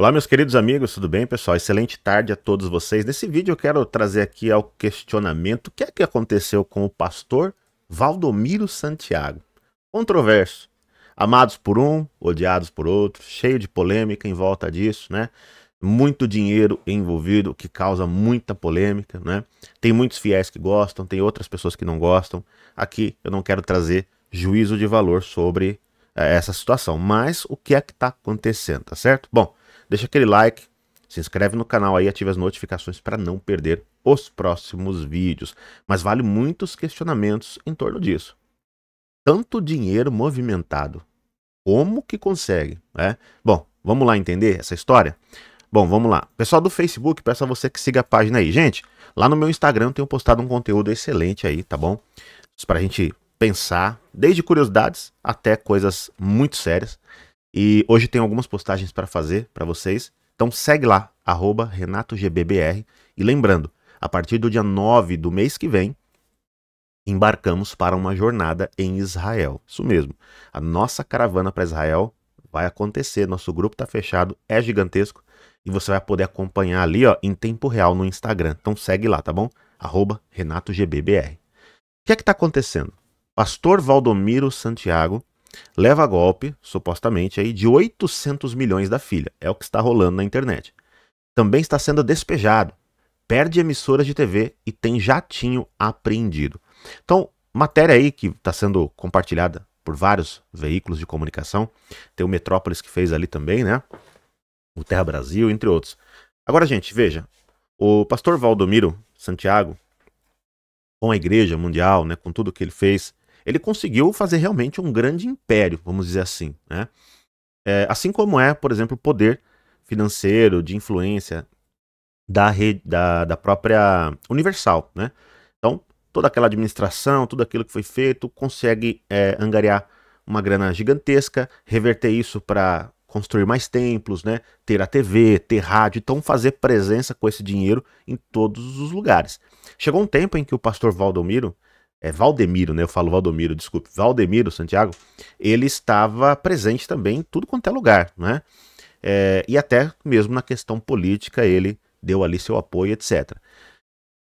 Olá, meus queridos amigos, tudo bem, pessoal? Excelente tarde a todos vocês. Nesse vídeo eu quero trazer aqui ao questionamento o que é que aconteceu com o pastor Valdomiro Santiago. Controverso, amados por um, odiados por outro, cheio de polêmica em volta disso, né? Muito dinheiro envolvido, que causa muita polêmica, né? Tem muitos fiéis que gostam, tem outras pessoas que não gostam. Aqui eu não quero trazer juízo de valor sobre eh, essa situação, mas o que é que está acontecendo, tá certo? Bom, Deixa aquele like, se inscreve no canal aí, ative as notificações para não perder os próximos vídeos. Mas vale muitos questionamentos em torno disso. Tanto dinheiro movimentado, como que consegue, né? Bom, vamos lá entender essa história? Bom, vamos lá. Pessoal do Facebook, peço a você que siga a página aí. Gente, lá no meu Instagram tenho postado um conteúdo excelente aí, tá bom? Para a gente pensar, desde curiosidades até coisas muito sérias. E hoje tem algumas postagens para fazer para vocês. Então segue lá, RenatoGBBR. E lembrando, a partir do dia 9 do mês que vem, embarcamos para uma jornada em Israel. Isso mesmo. A nossa caravana para Israel vai acontecer. Nosso grupo está fechado, é gigantesco. E você vai poder acompanhar ali ó, em tempo real no Instagram. Então segue lá, tá bom? RenatoGBBR. O que é que está acontecendo? Pastor Valdomiro Santiago leva golpe, supostamente, aí, de 800 milhões da filha. É o que está rolando na internet. Também está sendo despejado, perde emissoras de TV e tem jatinho apreendido. Então, matéria aí que está sendo compartilhada por vários veículos de comunicação. Tem o Metrópolis que fez ali também, né? O Terra Brasil, entre outros. Agora, gente, veja. O pastor Valdomiro Santiago, com a Igreja Mundial, né, com tudo que ele fez, ele conseguiu fazer realmente um grande império, vamos dizer assim. Né? É, assim como é, por exemplo, o poder financeiro, de influência da, rede, da, da própria Universal. Né? Então, toda aquela administração, tudo aquilo que foi feito, consegue é, angariar uma grana gigantesca, reverter isso para construir mais templos, né? ter a TV, ter rádio, então fazer presença com esse dinheiro em todos os lugares. Chegou um tempo em que o pastor Valdomiro é, Valdemiro, né? Eu falo Valdemiro, desculpe, Valdemiro Santiago, ele estava presente também em tudo quanto é lugar, né? É, e até mesmo na questão política ele deu ali seu apoio, etc.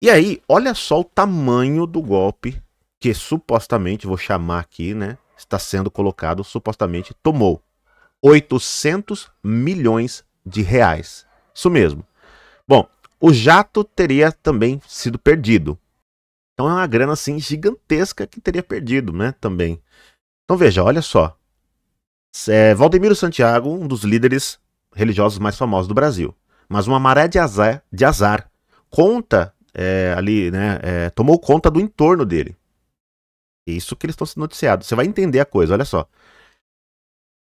E aí, olha só o tamanho do golpe que supostamente, vou chamar aqui, né? Está sendo colocado, supostamente tomou 800 milhões de reais. Isso mesmo. Bom, o jato teria também sido perdido, então é uma grana assim gigantesca que teria perdido, né? Também. Então veja, olha só. É, Valdemiro Santiago, um dos líderes religiosos mais famosos do Brasil, mas uma maré de azar, de azar conta é, ali, né? É, tomou conta do entorno dele. Isso que eles estão sendo noticiados. Você vai entender a coisa, olha só.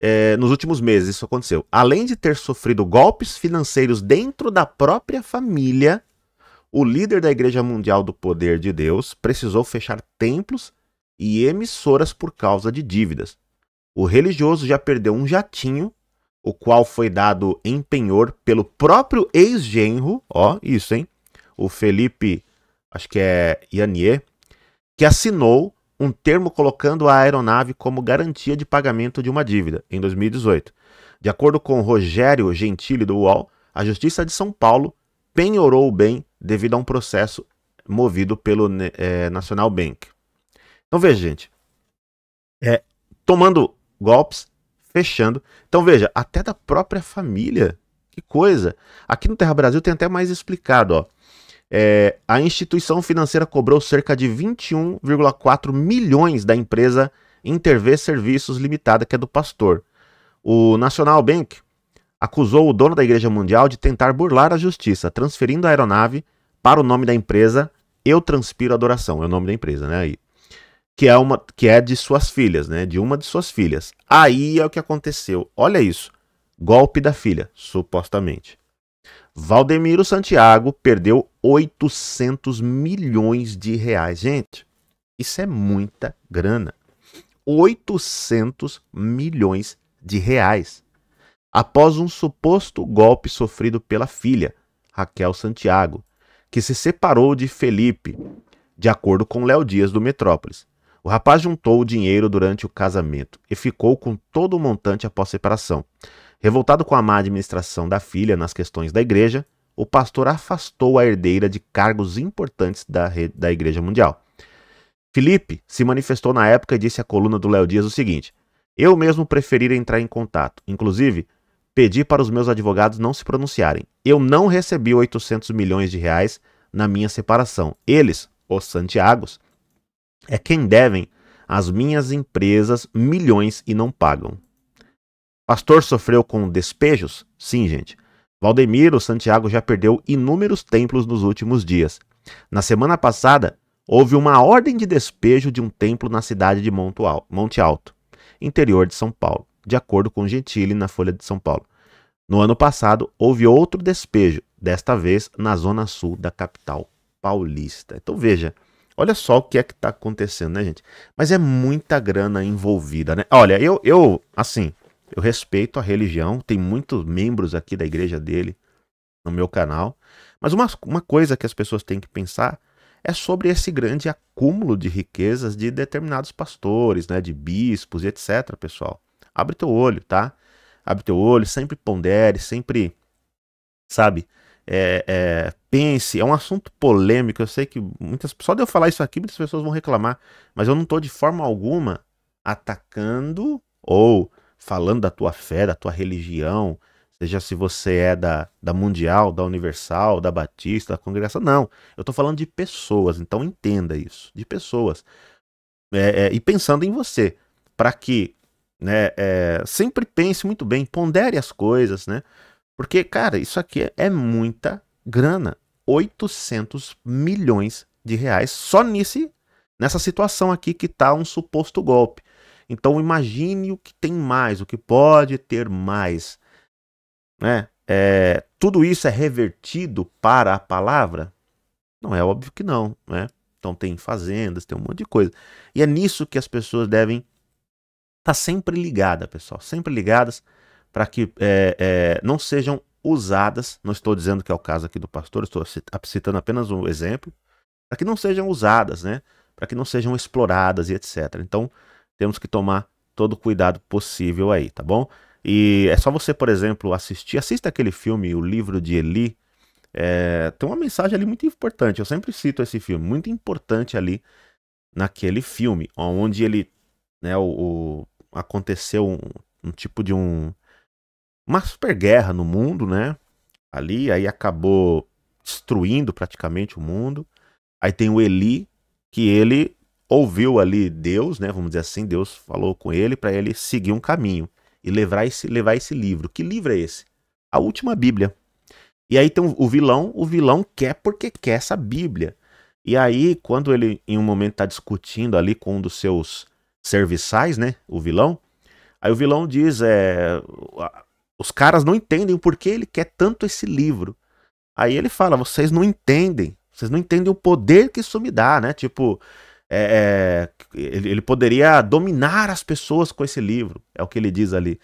É, nos últimos meses isso aconteceu. Além de ter sofrido golpes financeiros dentro da própria família, o líder da Igreja Mundial do Poder de Deus precisou fechar templos e emissoras por causa de dívidas. O religioso já perdeu um jatinho, o qual foi dado em penhor pelo próprio ex-genro, ó, isso, hein? O Felipe, acho que é Yanier, que assinou um termo colocando a aeronave como garantia de pagamento de uma dívida em 2018. De acordo com Rogério Gentili do UOL, a Justiça de São Paulo penhorou o bem devido a um processo movido pelo né, é, National Bank. Então veja, gente, é, tomando golpes, fechando. Então veja, até da própria família, que coisa. Aqui no Terra Brasil tem até mais explicado, ó. É, a instituição financeira cobrou cerca de 21,4 milhões da empresa Interver Serviços Limitada, que é do Pastor. O National Bank acusou o dono da Igreja Mundial de tentar burlar a justiça, transferindo a aeronave para o nome da empresa Eu Transpiro Adoração, é o nome da empresa, né? Aí, que é uma que é de suas filhas, né? De uma de suas filhas. Aí é o que aconteceu. Olha isso. Golpe da filha, supostamente. Valdemiro Santiago perdeu 800 milhões de reais. Gente, isso é muita grana. 800 milhões de reais após um suposto golpe sofrido pela filha, Raquel Santiago, que se separou de Felipe, de acordo com Léo Dias do Metrópolis. O rapaz juntou o dinheiro durante o casamento e ficou com todo o montante após separação. Revoltado com a má administração da filha nas questões da igreja, o pastor afastou a herdeira de cargos importantes da, da Igreja Mundial. Felipe se manifestou na época e disse à coluna do Léo Dias o seguinte: Eu mesmo preferir entrar em contato. Inclusive, Pedi para os meus advogados não se pronunciarem. Eu não recebi 800 milhões de reais na minha separação. Eles, os Santiagos, é quem devem às minhas empresas milhões e não pagam. Pastor sofreu com despejos? Sim, gente. Valdemiro Santiago já perdeu inúmeros templos nos últimos dias. Na semana passada, houve uma ordem de despejo de um templo na cidade de Monte Alto, interior de São Paulo de acordo com Gentili na Folha de São Paulo. No ano passado, houve outro despejo, desta vez na zona sul da capital paulista. Então veja, olha só o que é que está acontecendo, né, gente? Mas é muita grana envolvida, né? Olha, eu, eu assim, eu respeito a religião, tem muitos membros aqui da igreja dele no meu canal. Mas uma, uma coisa que as pessoas têm que pensar é sobre esse grande acúmulo de riquezas de determinados pastores, né, de bispos, etc, pessoal. Abre teu olho, tá? Abre teu olho, sempre pondere, sempre, sabe? É, é, pense, é um assunto polêmico. Eu sei que muitas, só de eu falar isso aqui, muitas pessoas vão reclamar, mas eu não estou de forma alguma atacando ou falando da tua fé, da tua religião, seja se você é da, da Mundial, da Universal, da Batista, da Congregação, não. Eu estou falando de pessoas, então entenda isso, de pessoas. É, é, e pensando em você, para que né? É, sempre pense muito bem, pondere as coisas, né? Porque, cara, isso aqui é muita grana. 800 milhões de reais só nesse, nessa situação aqui que tá um suposto golpe. Então imagine o que tem mais, o que pode ter mais. Né? É, tudo isso é revertido para a palavra? Não é óbvio que não, né? Então tem fazendas, tem um monte de coisa. E é nisso que as pessoas devem tá sempre ligada, pessoal, sempre ligadas para que é, é, não sejam usadas. Não estou dizendo que é o caso aqui do pastor, estou citando apenas um exemplo para que não sejam usadas, né? Para que não sejam exploradas e etc. Então temos que tomar todo o cuidado possível aí, tá bom? E é só você, por exemplo, assistir, assista aquele filme, o livro de Eli. É, tem uma mensagem ali muito importante. Eu sempre cito esse filme, muito importante ali naquele filme, onde ele, né, o, o aconteceu um, um tipo de um uma super guerra no mundo, né? Ali, aí acabou destruindo praticamente o mundo. Aí tem o Eli, que ele ouviu ali Deus, né? Vamos dizer assim, Deus falou com ele para ele seguir um caminho e levar esse, levar esse livro. Que livro é esse? A última Bíblia. E aí tem o vilão, o vilão quer porque quer essa Bíblia. E aí, quando ele em um momento está discutindo ali com um dos seus serviçais, né? O vilão. Aí o vilão diz: é, os caras não entendem o porquê ele quer tanto esse livro. Aí ele fala: vocês não entendem, vocês não entendem o poder que isso me dá, né? Tipo, é, é, ele, ele, poderia dominar as pessoas com esse livro, é o que ele diz ali.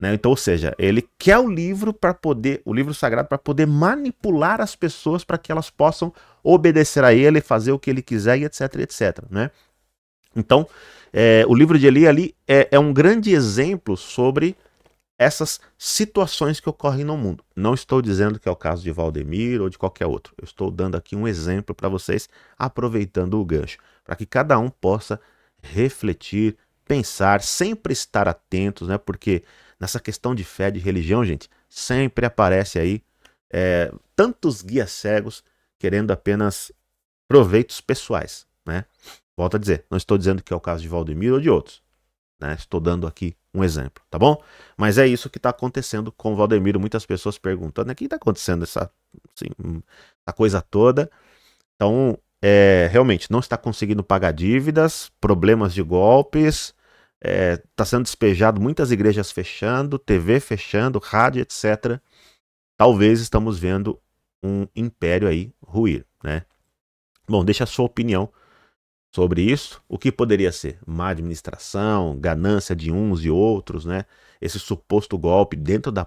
Né? Então, ou seja, ele quer o livro para poder, o livro sagrado para poder manipular as pessoas para que elas possam obedecer a ele, fazer o que ele quiser e etc, etc, né? Então, é, o livro de Eli ali é, é um grande exemplo sobre essas situações que ocorrem no mundo. Não estou dizendo que é o caso de Valdemir ou de qualquer outro. Eu estou dando aqui um exemplo para vocês, aproveitando o gancho, para que cada um possa refletir, pensar, sempre estar atentos, né? Porque nessa questão de fé, de religião, gente, sempre aparece aí é, tantos guias cegos querendo apenas proveitos pessoais, né? Volto a dizer, não estou dizendo que é o caso de Valdemiro ou de outros. Né? Estou dando aqui um exemplo, tá bom? Mas é isso que está acontecendo com o Valdemiro. Muitas pessoas perguntando, né? O que está acontecendo essa, assim, essa coisa toda? Então, é, realmente, não está conseguindo pagar dívidas, problemas de golpes, está é, tá sendo despejado, muitas igrejas fechando, TV fechando, rádio, etc. Talvez estamos vendo um império aí ruir, né? Bom, deixa a sua opinião sobre isso, o que poderia ser? Má administração, ganância de uns e outros, né? Esse suposto golpe dentro da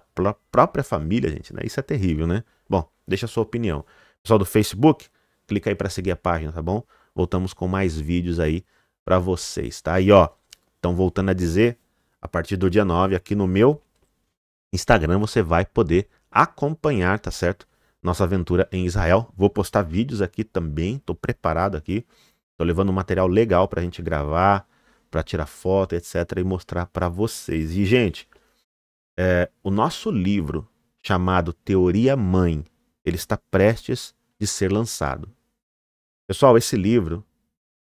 própria família, gente, né? Isso é terrível, né? Bom, deixa a sua opinião. Pessoal do Facebook, clica aí para seguir a página, tá bom? Voltamos com mais vídeos aí para vocês, tá? E ó, estão voltando a dizer, a partir do dia 9 aqui no meu Instagram você vai poder acompanhar, tá certo? Nossa aventura em Israel. Vou postar vídeos aqui também, tô preparado aqui Tô levando um material legal pra gente gravar, pra tirar foto, etc. e mostrar para vocês. E, gente, é, o nosso livro, chamado Teoria Mãe, ele está prestes de ser lançado. Pessoal, esse livro,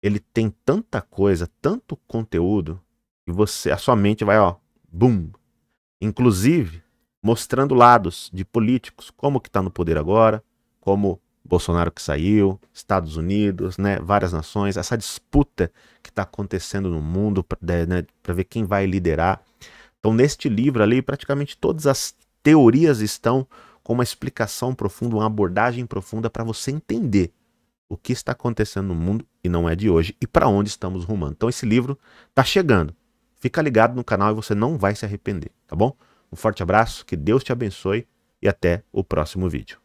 ele tem tanta coisa, tanto conteúdo, que você, a sua mente vai, ó, bum. Inclusive, mostrando lados de políticos, como que está no poder agora, como Bolsonaro que saiu, Estados Unidos, né, várias nações, essa disputa que está acontecendo no mundo para né, né ver quem vai liderar. Então, neste livro ali, praticamente todas as teorias estão com uma explicação profunda, uma abordagem profunda para você entender o que está acontecendo no mundo e não é de hoje e para onde estamos rumando. Então, esse livro está chegando. Fica ligado no canal e você não vai se arrepender, tá bom? Um forte abraço, que Deus te abençoe e até o próximo vídeo.